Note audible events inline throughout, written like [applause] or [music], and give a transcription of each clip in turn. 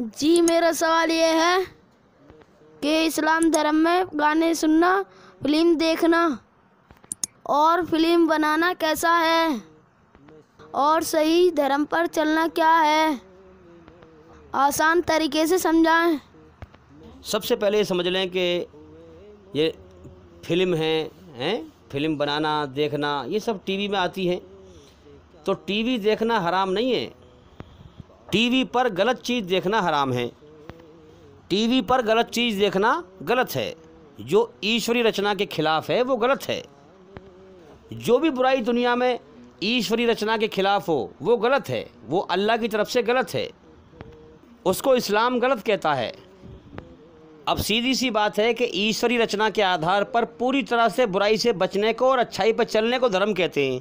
जी मेरा सवाल ये है कि इस्लाम धर्म में गाने सुनना फिल्म देखना और फिल्म बनाना कैसा है और सही धर्म पर चलना क्या है आसान तरीके से समझाएं सबसे पहले समझ लें कि ये फिल्म है हैं फिल्म बनाना देखना ये सब टीवी में आती है तो टीवी देखना हराम नहीं है टीवी पर गलत चीज़ देखना हराम है टीवी पर गलत चीज़ देखना गलत है जो ईश्वरी रचना के खिलाफ है वो गलत है जो भी बुराई दुनिया में ईश्वरी रचना के खिलाफ हो वो गलत है वो अल्लाह की तरफ से गलत है उसको इस्लाम गलत कहता है अब सीधी सी बात है कि ईश्वरी रचना के आधार पर पूरी तरह से बुराई से बचने को और अच्छाई पर चलने को धर्म कहते हैं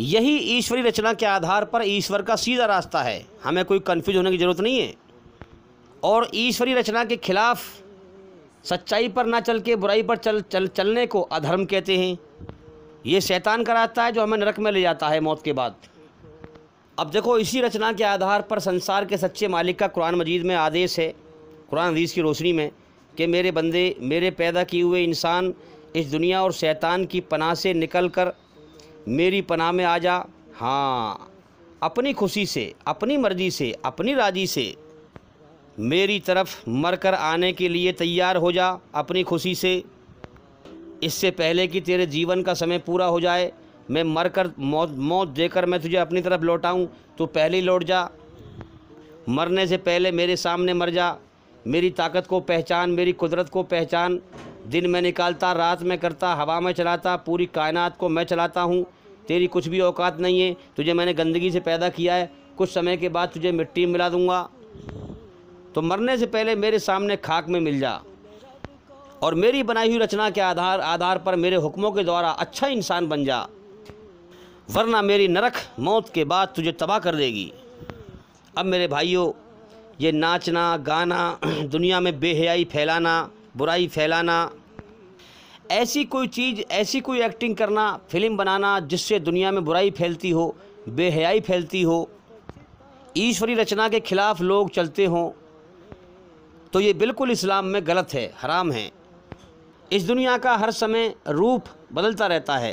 यही ईश्वरी रचना के आधार पर ईश्वर का सीधा रास्ता है हमें कोई कन्फ्यूज होने की ज़रूरत नहीं है और ईश्वरी रचना के खिलाफ सच्चाई पर ना चल के बुराई पर चल चल चलने को अधर्म कहते हैं ये शैतान का रास्ता है जो हमें नरक में ले जाता है मौत के बाद अब देखो इसी रचना के आधार पर संसार के सच्चे मालिक का कुरान मजीद में आदेश है कुरान हदीस की रोशनी में कि मेरे बंदे मेरे पैदा किए हुए इंसान इस दुनिया और शैतान की पनाह से निकल कर मेरी पनाह में आ जा हाँ अपनी खुशी से अपनी मर्जी से अपनी राजी से मेरी तरफ मर कर आने के लिए तैयार हो जा अपनी खुशी से इससे पहले कि तेरे जीवन का समय पूरा हो जाए मैं मर कर मौत मौत देकर मैं तुझे अपनी तरफ लौटाऊँ तो पहले लौट जा मरने से पहले मेरे सामने मर जा मेरी ताकत को पहचान मेरी कुदरत को पहचान दिन में निकालता रात में करता हवा में चलाता पूरी कायनात को मैं चलाता हूँ तेरी कुछ भी औकात नहीं है तुझे मैंने गंदगी से पैदा किया है कुछ समय के बाद तुझे मिट्टी मिला दूंगा तो मरने से पहले मेरे सामने खाक में मिल जा और मेरी बनाई हुई रचना के आधार आधार पर मेरे हुक्मों के द्वारा अच्छा इंसान बन जा वरना मेरी नरक मौत के बाद तुझे तबाह कर देगी अब मेरे भाइयों ये नाचना गाना [clears throat] दुनिया में बेहयाई फैलाना बुराई फैलाना ऐसी कोई चीज़ ऐसी कोई एक्टिंग करना फिल्म बनाना जिससे दुनिया में बुराई फैलती हो बेहयाई फैलती हो ईश्वरी रचना के खिलाफ लोग चलते हों तो ये बिल्कुल इस्लाम में गलत है हराम है इस दुनिया का हर समय रूप बदलता रहता है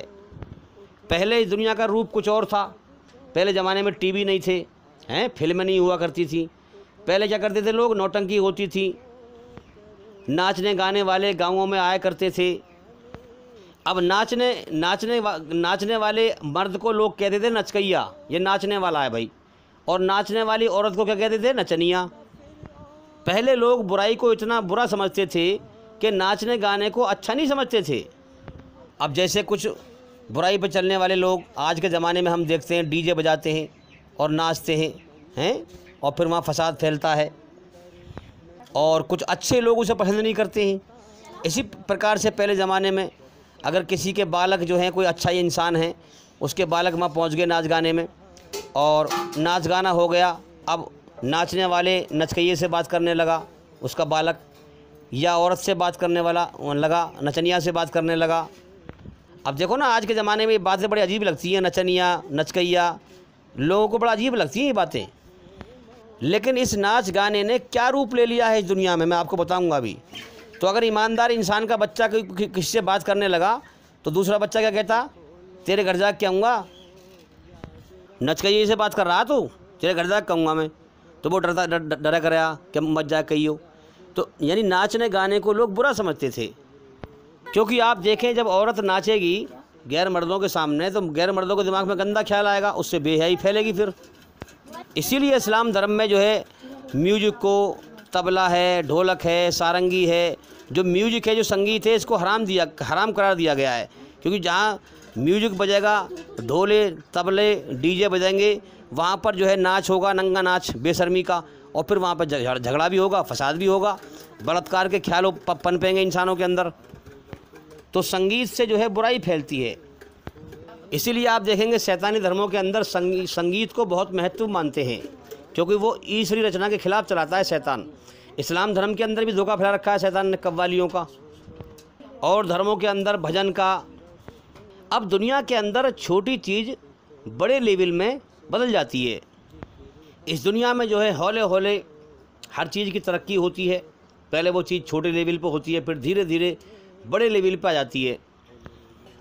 पहले इस दुनिया का रूप कुछ और था पहले ज़माने में टीवी नहीं थे हैं फिल्में नहीं हुआ करती थी पहले क्या करते थे लोग नौटंकी होती थी नाचने गाने वाले गांवों में आया करते थे अब नाचने नाचने वा, नाचने वाले मर्द को लोग कहते थे नचकैया ये नाचने वाला है भाई और नाचने वाली औरत को क्या कहते थे नचनिया पहले लोग बुराई को इतना बुरा समझते थे कि नाचने गाने को अच्छा नहीं समझते थे अब जैसे कुछ बुराई पर चलने वाले लोग आज के ज़माने में हम देखते हैं डीजे बजाते हैं और नाचते हैं हैं और फिर वहाँ फसाद फैलता है और कुछ अच्छे लोग उसे पसंद नहीं करते हैं इसी प्रकार से पहले ज़माने में अगर किसी के बालक जो हैं कोई अच्छा ही इंसान है उसके बालक वहाँ पहुँच गए नाच गाने में और नाच गाना हो गया अब नाचने वाले नचकैये से बात करने लगा उसका बालक या औरत से बात करने वाला लगा नचनिया से बात करने लगा अब देखो ना आज के ज़माने में ये बातें बड़ी अजीब लगती हैं नचनिया नचकैया लोगों को बड़ा अजीब लगती हैं ये बातें लेकिन इस नाच गाने ने क्या रूप ले लिया है इस दुनिया में मैं आपको बताऊंगा अभी तो अगर ईमानदार इंसान का बच्चा किसी से बात करने लगा तो दूसरा बच्चा क्या कहता तेरे घर जाकर कहूँगा नच के से बात कर रहा तू तेरे घर जाकर कहूँगा मैं तो वो डरता डरा कर कि मत जा कही तो यानी नाचने गाने को लोग बुरा समझते थे क्योंकि आप देखें जब औरत नाचेगी गैर मर्दों के सामने तो गैर मर्दों के दिमाग में गंदा ख्याल आएगा उससे बेहाई फैलेगी फिर इसीलिए इस्लाम धर्म में जो है म्यूजिक को तबला है ढोलक है सारंगी है जो म्यूज़िक है जो संगीत है इसको हराम दिया हराम करार दिया गया है क्योंकि जहाँ म्यूज़िक बजेगा ढोले तबले डीजे बजेंगे वहाँ पर जो है नाच होगा नंगा नाच बेशर्मी का और फिर वहाँ पर झगड़ा भी होगा फसाद भी होगा बलात्कार के ख्याल पनपेंगे इंसानों के अंदर तो संगीत से जो है बुराई फैलती है इसीलिए आप देखेंगे शैतानी धर्मों के अंदर संगी, संगीत को बहुत महत्व मानते हैं क्योंकि वो ईश्वरी रचना के खिलाफ चलाता है शैतान इस्लाम धर्म के अंदर भी धोखा फैला रखा है शैतान ने कव्वालियों का और धर्मों के अंदर भजन का अब दुनिया के अंदर छोटी चीज़ बड़े लेवल में बदल जाती है इस दुनिया में जो है हौले हौले हर चीज़ की तरक्की होती है पहले वो चीज़ छोटे लेवल पर होती है फिर धीरे धीरे बड़े लेवल पर आ जाती है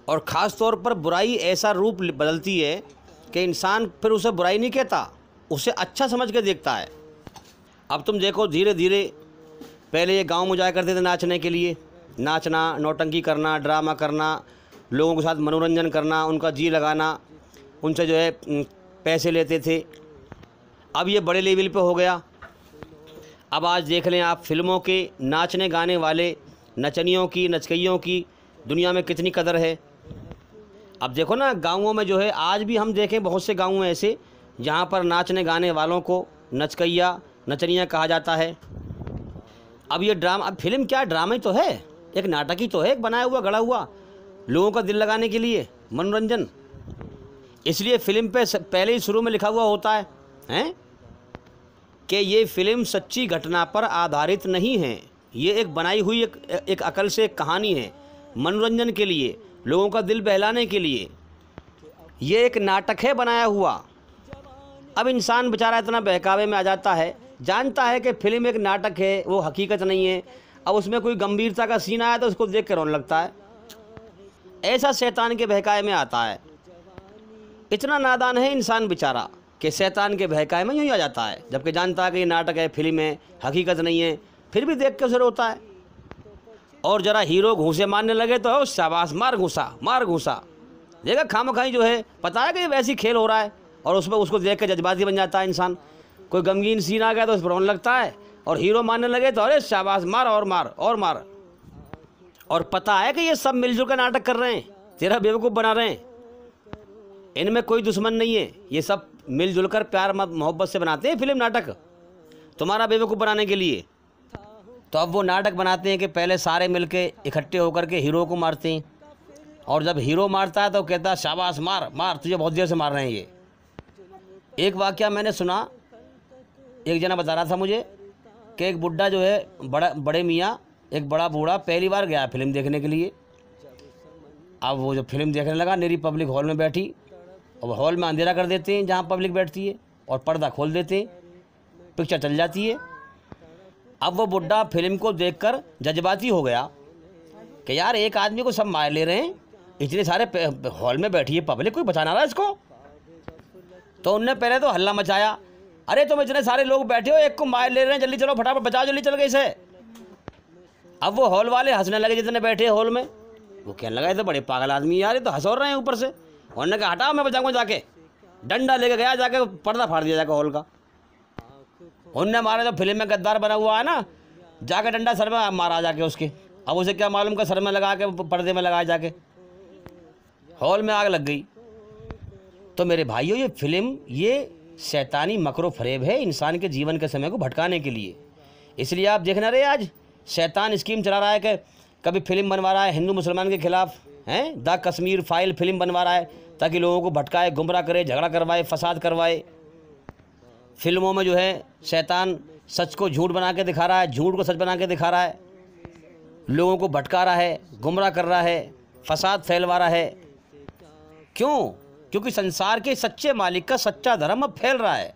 और ख़ास तौर पर बुराई ऐसा रूप बदलती है कि इंसान फिर उसे बुराई नहीं कहता उसे अच्छा समझ के देखता है अब तुम देखो धीरे धीरे पहले ये गांव में जाया करते थे नाचने के लिए नाचना नौटंकी करना ड्रामा करना लोगों के साथ मनोरंजन करना उनका जी लगाना उनसे जो है पैसे लेते थे अब ये बड़े लेवल पे हो गया अब आज देख लें आप फिल्मों के नाचने गाने वाले नचनियों की नचकियों की दुनिया में कितनी कदर है अब देखो ना गाँवों में जो है आज भी हम देखें बहुत से गाँव ऐसे जहाँ पर नाचने गाने वालों को नचकैया नचनिया कहा जाता है अब ये ड्रामा अब फिल्म क्या ड्रामा ही तो है एक नाटक ही तो है एक बनाया हुआ गड़ा हुआ लोगों का दिल लगाने के लिए मनोरंजन इसलिए फिल्म पे पहले ही शुरू में लिखा हुआ होता है हैं कि ये फिल्म सच्ची घटना पर आधारित नहीं है ये एक बनाई हुई एक एक अकल से एक कहानी है मनोरंजन के लिए लोगों का दिल बहलाने के लिए ये एक नाटक है बनाया हुआ अब इंसान बेचारा इतना बहकावे में आ जाता है जानता है कि फिल्म एक नाटक है वो हकीकत नहीं है अब उसमें कोई गंभीरता का सीन आया तो उसको देख कर रोने लगता है ऐसा शैतान के बहकाए में आता है इतना नादान है इंसान बेचारा कि शैतान के बहकाए में यूँ ही आ जाता है जबकि जानता है कि ये नाटक है फिल्म है हकीकत नहीं है फिर भी देख के उसे रोता है और ज़रा हीरो घूसे मारने लगे तो शाबाश मार घूसा मार घूसा देखा खाम खाई जो है पता है कि वैसी खेल हो रहा है और उसमें उसको देख के जज्बाती बन जाता है इंसान कोई गमगीन सीन आ गया तो उस पर रोन लगता है और हीरो मानने लगे तो अरे शाबाश मार और मार और मार और पता है कि ये सब मिलजुल कर नाटक कर रहे हैं तेरा बेवकूफ़ बना रहे हैं इनमें कोई दुश्मन नहीं है ये सब मिलजुल कर प्यार मोहब्बत से बनाते हैं फिल्म नाटक तुम्हारा बेवकूफ़ बनाने के लिए तो अब वो नाटक बनाते हैं कि पहले सारे मिल के इकट्ठे होकर के हीरो को मारते हैं और जब हीरो मारता है तो कहता है शाबाश मार मार तुझे बहुत देर से मार रहे हैं ये एक वाक्य मैंने सुना एक जना बता रहा था मुझे कि एक बुढ़ा जो है बड़ा बड़े मियाँ एक बड़ा बूढ़ा पहली बार गया फिल्म देखने के लिए अब वो जो फिल्म देखने लगा मेरी पब्लिक हॉल में बैठी और हॉल में अंधेरा कर देते हैं जहाँ पब्लिक बैठती है और पर्दा खोल देते हैं पिक्चर चल जाती है अब वो बुढ़ा फिल्म को देख जज्बाती हो गया कि यार एक आदमी को सब मार ले रहे हैं इतने सारे हॉल में बैठी है पब्लिक कोई बचाना रहा इसको तो उनने पहले तो हल्ला मचाया अरे तुम इतने सारे लोग बैठे हो एक को मार ले रहे हैं जल्दी चलो फटाफट बचाओ जल्दी चल गए इसे अब वो हॉल वाले हंसने लगे जितने बैठे हॉल में वो कहने लगा तो बड़े पागल आदमी यार ये तो हंसो रहे हैं ऊपर से उन्होंने कहा हटाओ मैं बचाऊंगा जाके डंडा लेके गया जाके पर्दा फाड़ दिया जाकर हॉल का उनने मारा जो फिल्म में गद्दार बना हुआ है ना जाके डंडा सर में मारा जाके उसके अब उसे क्या मालूम का सर में लगा के पर्दे में लगाया जाके हॉल में आग लग गई तो मेरे भाइयों ये फिल्म ये शैतानी मकरो फरेब है इंसान के जीवन के समय को भटकाने के लिए इसलिए आप देखना रहे आज शैतान स्कीम चला रहा है कि कभी फिल्म बनवा रहा है हिंदू मुसलमान के खिलाफ हैं द कश्मीर फाइल फिल्म बनवा रहा है ताकि लोगों को भटकाए गुमराह करे झगड़ा करवाए फसाद करवाए फिल्मों में जो है शैतान सच को झूठ बना के दिखा रहा है झूठ को सच बना के दिखा रहा है लोगों को भटका रहा है गुमराह कर रहा है फसाद फैलवा रहा है क्यों क्योंकि संसार के सच्चे मालिक का सच्चा धर्म अब फैल रहा है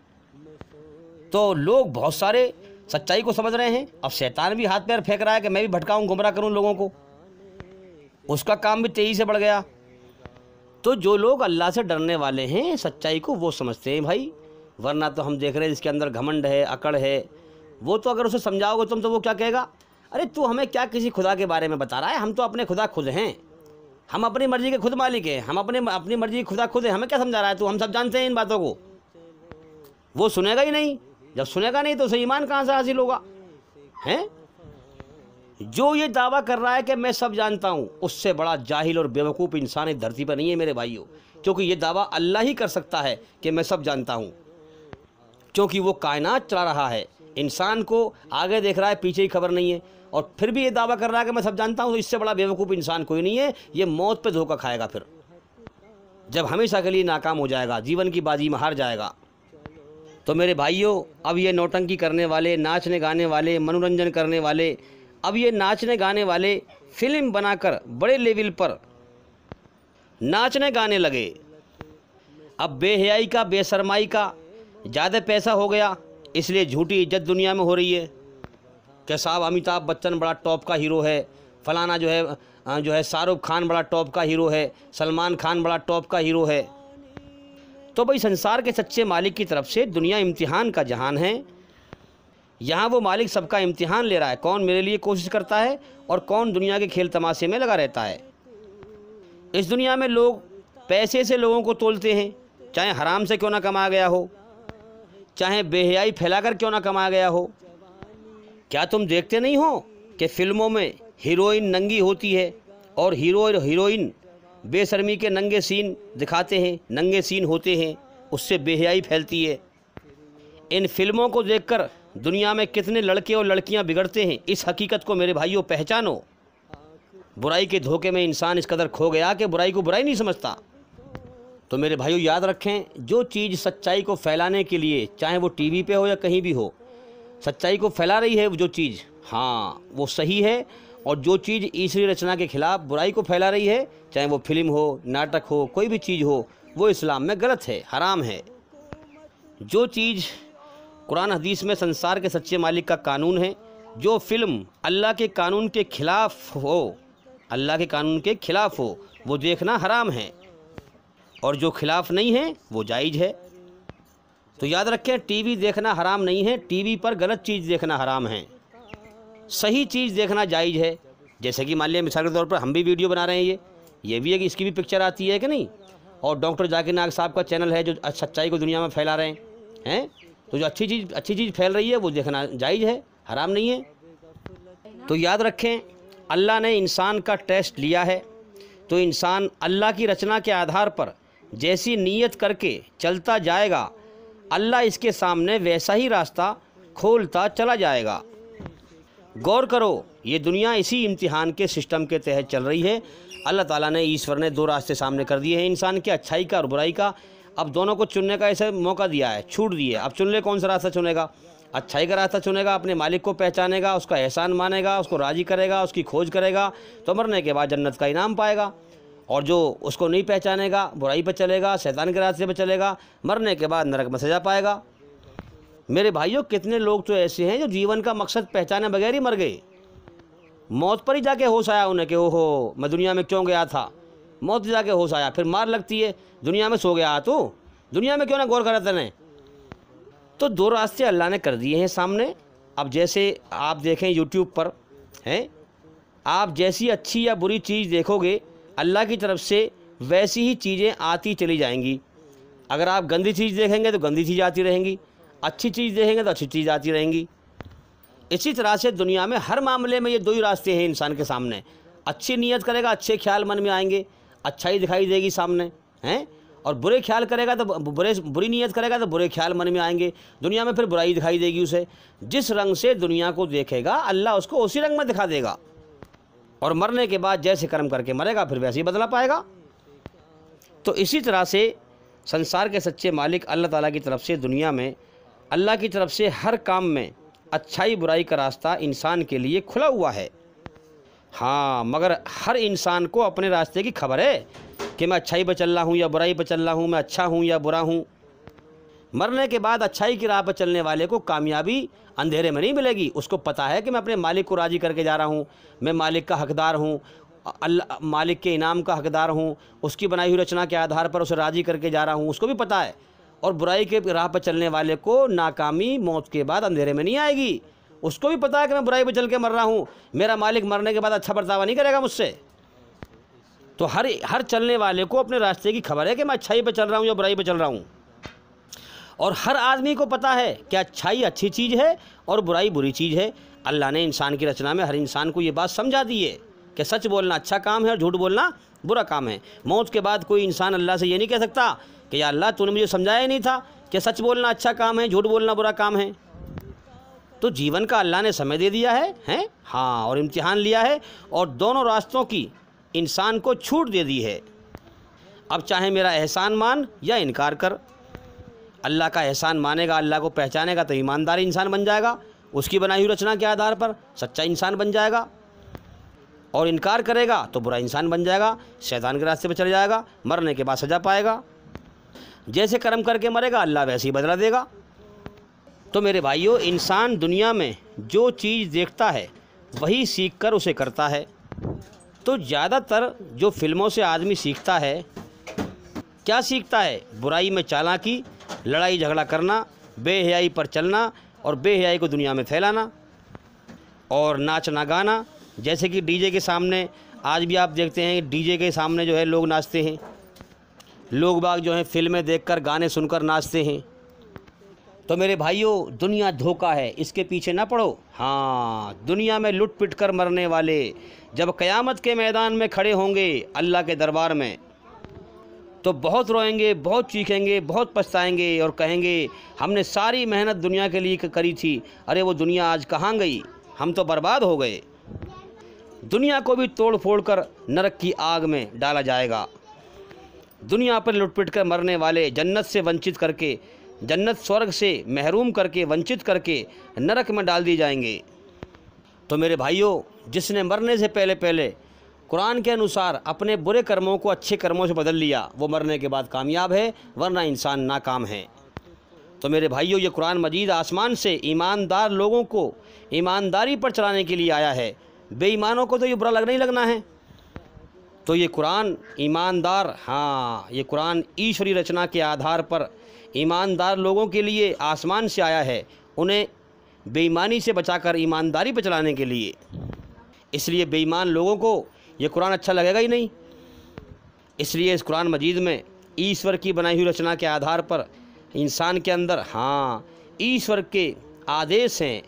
तो लोग बहुत सारे सच्चाई को समझ रहे हैं अब शैतान भी हाथ पैर फेंक रहा है कि मैं भी भटकाऊँ गुमराह करूँ लोगों को उसका काम भी तेज़ी से बढ़ गया तो जो लोग अल्लाह से डरने वाले हैं सच्चाई को वो समझते हैं भाई वरना तो हम देख रहे हैं जिसके अंदर घमंड है अकड़ है वो तो अगर उसे समझाओगे तुम तो वो क्या कहेगा अरे तू हमें क्या किसी खुदा के बारे में बता रहा है हम तो अपने खुदा खुद हैं हम अपनी मर्जी के खुद मालिक हैं हम अपने अपनी मर्जी के खुदा खुद है हमें क्या समझा रहा है तू हम सब जानते हैं इन बातों को वो सुनेगा ही नहीं जब सुनेगा नहीं तो उसे ईमान कहाँ से हासिल होगा हैं जो ये दावा कर रहा है कि मैं सब जानता हूँ उससे बड़ा जाहिल और बेवकूफ़ इंसान इस धरती पर नहीं है मेरे भाइयों क्योंकि ये दावा अल्लाह ही कर सकता है कि मैं सब जानता हूँ क्योंकि वो कायनात चला रहा है इंसान को आगे देख रहा है पीछे ही खबर नहीं है और फिर भी ये दावा कर रहा है कि मैं सब जानता हूँ तो इससे बड़ा बेवकूफ़ इंसान कोई नहीं है ये मौत पे धोखा खाएगा फिर जब हमेशा के लिए नाकाम हो जाएगा जीवन की बाजी में हार जाएगा तो मेरे भाइयों अब ये नौटंकी करने वाले नाचने गाने वाले मनोरंजन करने वाले अब ये नाचने गाने वाले फिल्म बनाकर बड़े लेवल पर नाचने गाने लगे अब बेहयाई का बेसरमाई का ज़्यादा पैसा हो गया इसलिए झूठी इज्जत दुनिया में हो रही है कि साहब अमिताभ बच्चन बड़ा टॉप का हीरो है फलाना जो है जो है शाहरुख खान बड़ा टॉप का हीरो है सलमान खान बड़ा टॉप का हीरो है तो भाई संसार के सच्चे मालिक की तरफ से दुनिया इम्तिहान का जहान है यहाँ वो मालिक सबका इम्तिहान ले रहा है कौन मेरे लिए कोशिश करता है और कौन दुनिया के खेल तमाशे में लगा रहता है इस दुनिया में लोग पैसे से लोगों को तोलते हैं चाहे हराम से क्यों ना कमाया गया हो चाहे बेहयाई फैलाकर क्यों ना कमाया गया हो क्या तुम देखते नहीं हो कि फिल्मों में हीरोइन नंगी होती है और हीरो और हीरोइन बेशर्मी के नंगे सीन दिखाते हैं नंगे सीन होते हैं उससे बेहयाई फैलती है इन फिल्मों को देखकर दुनिया में कितने लड़के और लड़कियां बिगड़ते हैं इस हकीकत को मेरे भाइयों पहचानो बुराई के धोखे में इंसान इस कदर खो गया कि बुराई को बुराई नहीं समझता तो मेरे भाइयों याद रखें जो चीज़ सच्चाई को फैलाने के लिए चाहे वो टीवी पे हो या कहीं भी हो सच्चाई को फैला रही है जो चीज़ हाँ वो सही है और जो चीज़ ईसरी रचना के खिलाफ बुराई को फैला रही है चाहे वो फिल्म हो नाटक हो कोई भी चीज़ हो वो इस्लाम में गलत है हराम है जो चीज़ कुरान हदीस में संसार के सच्चे मालिक का कानून है जो फ़िल्म अल्लाह के कानून के ख़िलाफ़ हो अल्लाह के कानून के ख़िलाफ़ हो वो देखना हराम है और जो खिलाफ नहीं है वो जायज़ है तो याद रखें टीवी देखना हराम नहीं है टीवी पर गलत चीज़ देखना हराम है सही चीज़ देखना जायज़ है जैसे कि मान लिया मिसाल के तौर पर हम भी वीडियो बना रहे हैं ये ये भी है कि इसकी भी पिक्चर आती है कि नहीं और डॉक्टर जाकिर नाग साहब का चैनल है जो सच्चाई को दुनिया में फैला रहे हैं हैं तो जो अच्छी चीज़ अच्छी चीज़ फैल रही है वो देखना जायज़ है हराम नहीं है तो याद रखें अल्लाह ने इंसान का टेस्ट लिया है तो इंसान अल्लाह की रचना के आधार पर जैसी नीयत करके चलता जाएगा अल्लाह इसके सामने वैसा ही रास्ता खोलता चला जाएगा गौर करो ये दुनिया इसी इम्तिहान के सिस्टम के तहत चल रही है अल्लाह ताला ने ईश्वर ने दो रास्ते सामने कर दिए हैं इंसान की अच्छाई का और बुराई का अब दोनों को चुनने का ऐसे मौका दिया है छूट दिए अब चुन ले कौन सा रास्ता चुनेगा अच्छाई का रास्ता चुनेगा अपने मालिक को पहचानेगा उसका एहसान मानेगा उसको राज़ी करेगा उसकी खोज करेगा तो मरने के बाद जन्नत का इनाम पाएगा और जो उसको नहीं पहचानेगा बुराई पर चलेगा शैतान के रास्ते पर चलेगा मरने के बाद नरक में सजा पाएगा मेरे भाइयों कितने लोग तो ऐसे हैं जो जीवन का मकसद पहचाने बगैर ही मर गए मौत पर ही जाके होश आया उन्हें कि ओहो मैं दुनिया में क्यों गया था मौत पर जाके होश आया फिर मार लगती है दुनिया में सो गया तू दुनिया में क्यों ना गौर करा तेने तो दो रास्ते अल्लाह ने कर दिए हैं सामने अब जैसे आप देखें यूट्यूब पर हैं आप जैसी अच्छी या बुरी चीज़ देखोगे अल्लाह की तरफ से वैसी ही चीज़ें आती चली जाएंगी अगर आप गंदी चीज़ देखेंगे तो गंदी चीज़ आती रहेंगी अच्छी चीज़ देखेंगे तो अच्छी चीज़ आती रहेंगी इसी तरह से दुनिया में हर मामले में ये दो ही रास्ते हैं इंसान के सामने अच्छी नीयत करेगा अच्छे ख्याल मन में आएंगे अच्छाई दिखाई देगी सामने हैं और बुरे ख्याल करेगा तो बुरे बुरी नीयत करेगा तो बुरे ख्याल मन में आएंगे दुनिया में फिर बुराई दिखाई देगी उसे जिस रंग से दुनिया को देखेगा अल्लाह उसको उसी रंग में दिखा देगा और मरने के बाद जैसे कर्म करके मरेगा फिर वैसे ही बदला पाएगा तो इसी तरह से संसार के सच्चे मालिक अल्लाह ताला की तरफ से दुनिया में अल्लाह की तरफ से हर काम में अच्छाई बुराई का रास्ता इंसान के लिए खुला हुआ है हाँ मगर हर इंसान को अपने रास्ते की खबर है कि मैं अच्छाई पर चल रहा हूँ या बुराई पर चल रहा हूँ मैं अच्छा हूँ या बुरा हूँ मरने के बाद अच्छाई की राह पर चलने वाले को कामयाबी अंधेरे में नहीं मिलेगी उसको पता है कि मैं अपने मालिक को राज़ी करके जा रहा हूँ मैं मालिक का हकदार हूँ अल्लाह मालिक के इनाम का हकदार हूँ उसकी बनाई हुई रचना के आधार पर उसे राज़ी करके जा रहा हूँ उसको भी पता है और बुराई के राह पर चलने वाले को नाकामी मौत के बाद अंधेरे में नहीं आएगी उसको भी पता है कि मैं बुराई पर चल के मर रहा हूँ मेरा मालिक मरने के बाद अच्छा बर्तावा नहीं करेगा मुझसे तो हर हर चलने वाले को अपने रास्ते की खबर है कि मैं अच्छाई पर चल रहा हूँ या बुराई पर चल रहा हूँ और हर आदमी को पता है कि अच्छाई अच्छी चीज़ है और बुराई बुरी चीज़ है अल्लाह ने इंसान की रचना में हर इंसान को ये बात समझा दी है कि सच बोलना अच्छा काम है और झूठ बोलना बुरा काम है मौत के बाद कोई इंसान अल्लाह से ये नहीं कह सकता कि या अल्लाह तूने मुझे समझाया ही नहीं था कि सच बोलना अच्छा काम है झूठ बोलना बुरा काम है तो जीवन का अल्लाह ने समय दे दिया है हैं हाँ और इम्तिहान लिया है और दोनों रास्तों की इंसान को छूट दे दी है अब चाहे मेरा एहसान मान या इनकार कर अल्लाह का एहसान मानेगा अल्लाह को पहचानेगा तो ईमानदार इंसान बन जाएगा उसकी बनाई हुई रचना के आधार पर सच्चा इंसान बन जाएगा और इनकार करेगा तो बुरा इंसान बन जाएगा शैतान के रास्ते पर चल जाएगा मरने के बाद सजा पाएगा जैसे कर्म करके मरेगा अल्लाह वैसे ही बदला देगा तो मेरे भाइयों इंसान दुनिया में जो चीज़ देखता है वही सीख कर उसे करता है तो ज़्यादातर जो फिल्मों से आदमी सीखता है क्या सीखता है बुराई में चालाकी लड़ाई झगड़ा करना बेहयाई पर चलना और बेहयाई को दुनिया में फैलाना और नाचना गाना जैसे कि डीजे के सामने आज भी आप देखते हैं डीजे के सामने जो है लोग नाचते हैं लोग बाग जो हैं फिल्में देखकर गाने सुनकर नाचते हैं तो मेरे भाइयों दुनिया धोखा है इसके पीछे ना पड़ो हाँ दुनिया में लुट पिट कर मरने वाले जब क़यामत के मैदान में खड़े होंगे अल्लाह के दरबार में तो बहुत रोएंगे बहुत चीखेंगे बहुत पछताएंगे और कहेंगे हमने सारी मेहनत दुनिया के लिए करी थी अरे वो दुनिया आज कहाँ गई हम तो बर्बाद हो गए दुनिया को भी तोड़ फोड़ कर नरक की आग में डाला जाएगा दुनिया पर लुटपिट कर मरने वाले जन्नत से वंचित करके जन्नत स्वर्ग से महरूम करके वंचित करके नरक में डाल दिए जाएंगे तो मेरे भाइयों जिसने मरने से पहले पहले कुरान के अनुसार अपने बुरे कर्मों को अच्छे कर्मों से बदल लिया वो मरने के बाद कामयाब है वरना इंसान नाकाम है तो मेरे भाइयों ये कुरान मजीद आसमान से ईमानदार लोगों को ईमानदारी पर चलाने के लिए आया है बेईमानों को तो ये बुरा लगना ही लगना है तो ये कुरान ईमानदार हाँ ये कुरान ईश्वरी रचना के आधार पर ईमानदार लोगों के लिए आसमान से आया है उन्हें बेईमानी से बचाकर ईमानदारी पर चलाने के लिए इसलिए बेईमान लोगों को ये कुरान अच्छा लगेगा ही नहीं इसलिए इस कुरान मजीद में ईश्वर की बनाई हुई रचना के आधार पर इंसान के अंदर हाँ ईश्वर के आदेश हैं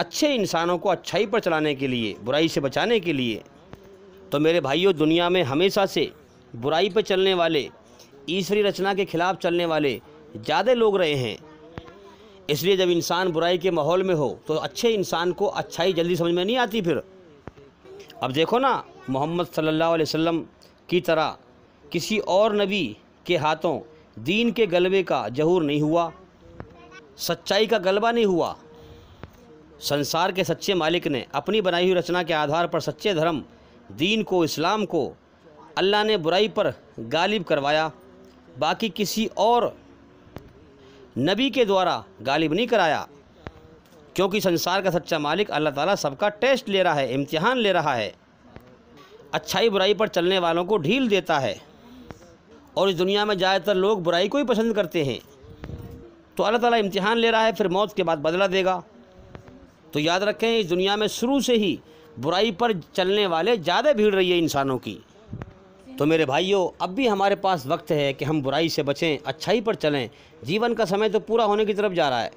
अच्छे इंसानों को अच्छाई पर चलाने के लिए बुराई से बचाने के लिए तो मेरे भाइयों दुनिया में हमेशा से बुराई पर चलने वाले ईश्वरी रचना के खिलाफ चलने वाले ज़्यादा लोग रहे हैं इसलिए जब इंसान बुराई के माहौल में हो तो अच्छे इंसान को अच्छाई जल्दी समझ में नहीं आती फिर अब देखो ना मोहम्मद सल्लल्लाहु अलैहि वसल्लम की तरह किसी और नबी के हाथों दीन के गलबे का जहूर नहीं हुआ सच्चाई का गलबा नहीं हुआ संसार के सच्चे मालिक ने अपनी बनाई हुई रचना के आधार पर सच्चे धर्म दीन को इस्लाम को अल्लाह ने बुराई पर गालिब करवाया बाकी किसी और नबी के द्वारा गालिब नहीं कराया क्योंकि संसार का सच्चा मालिक अल्लाह ताला सबका टेस्ट ले रहा है इम्तिहान ले रहा है अच्छाई बुराई पर चलने वालों को ढील देता है और इस दुनिया में ज़्यादातर लोग बुराई को ही पसंद करते हैं तो अल्लाह ताला इम्तिहान ले रहा है फिर मौत के बाद बदला देगा तो याद रखें इस दुनिया में शुरू से ही बुराई पर चलने वाले ज़्यादा भीड़ रही है इंसानों की तो मेरे भाइयों अब भी हमारे पास वक्त है कि हम बुराई से बचें अच्छाई पर चलें जीवन का समय तो पूरा होने की तरफ जा रहा है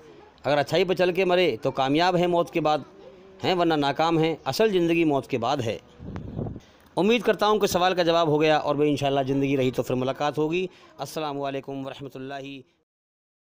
अगर अच्छाई पर चल के मरे तो कामयाब है मौत के बाद हैं वरना नाकाम हैं असल ज़िंदगी मौत के बाद है उम्मीद करता हूँ कि सवाल का जवाब हो गया और भाई इन ज़िंदगी रही तो फिर मुलाकात होगी असल वरहमल